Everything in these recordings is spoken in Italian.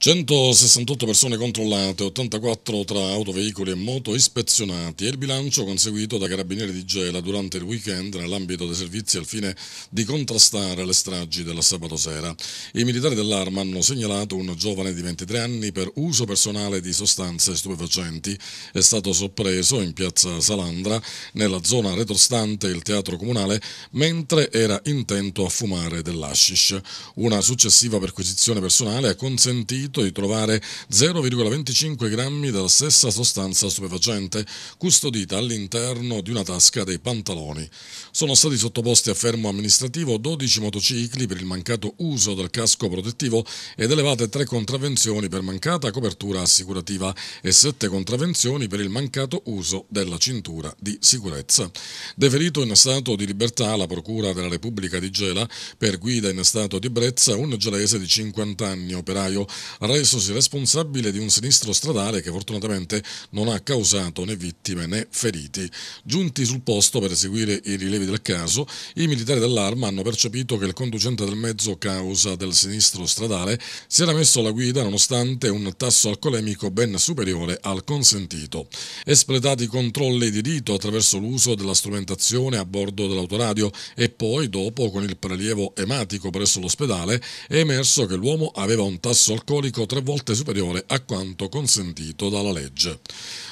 168 persone controllate, 84 tra autoveicoli e moto ispezionati e il bilancio conseguito da Carabinieri di Gela durante il weekend nell'ambito dei servizi al fine di contrastare le stragi della sabato sera. I militari dell'arma hanno segnalato un giovane di 23 anni per uso personale di sostanze stupefacenti. È stato sorpreso in piazza Salandra, nella zona retrostante il teatro comunale, mentre era intento a fumare dell'ashish. Una successiva perquisizione personale ha consentito suggerito di trovare 0,25 grammi della stessa sostanza stupefacente custodita all'interno di una tasca dei pantaloni. Sono stati sottoposti a fermo amministrativo 12 motocicli per il mancato uso del casco protettivo ed elevate 3 contravvenzioni per mancata copertura assicurativa e 7 contravvenzioni per il mancato uso della cintura di sicurezza. Deferito in stato di libertà alla Procura della Repubblica di Gela per guida in stato di ebbrezza un gelese di 50 anni operaio resosi responsabile di un sinistro stradale che fortunatamente non ha causato né vittime né feriti. Giunti sul posto per eseguire i rilevi del caso, i militari dell'arma hanno percepito che il conducente del mezzo causa del sinistro stradale si era messo alla guida nonostante un tasso alcolemico ben superiore al consentito. Espletati i controlli di rito attraverso l'uso della strumentazione a bordo dell'autoradio e poi dopo con il prelievo ematico presso l'ospedale è emerso che l'uomo aveva un tasso alcolico economico tre volte superiore a quanto consentito dalla legge.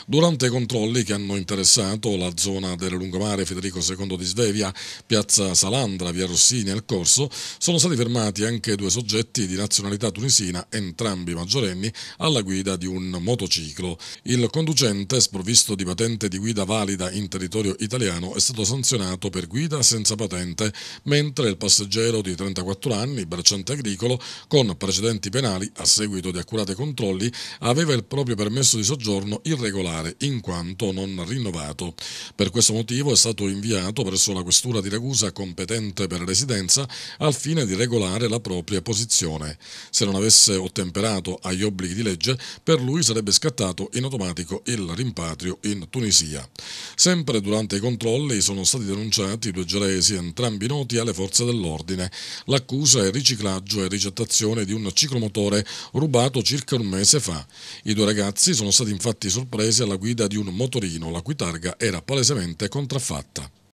Durante i controlli che hanno interessato la zona del lungomare Federico II di Svevia, piazza Salandra, via Rossini e il Corso, sono stati fermati anche due soggetti di nazionalità tunisina, entrambi maggiorenni, alla guida di un motociclo. Il conducente, sprovvisto di patente di guida valida in territorio italiano, è stato sanzionato per guida senza patente, mentre il passeggero di 34 anni, bracciante agricolo, con precedenti penali a seguito di accurati controlli, aveva il proprio permesso di soggiorno irregolare regolare in quanto non rinnovato. Per questo motivo è stato inviato presso la questura di Ragusa competente per residenza al fine di regolare la propria posizione. Se non avesse ottemperato agli obblighi di legge, per lui sarebbe scattato in automatico il rimpatrio in Tunisia. Sempre durante i controlli sono stati denunciati due gelesi, entrambi noti alle forze dell'ordine. L'accusa è riciclaggio e ricettazione di un ciclomotore rubato circa un mese fa. I due ragazzi sono stati infatti sorpresi alla guida di un motorino la cui targa era palesemente contraffatta.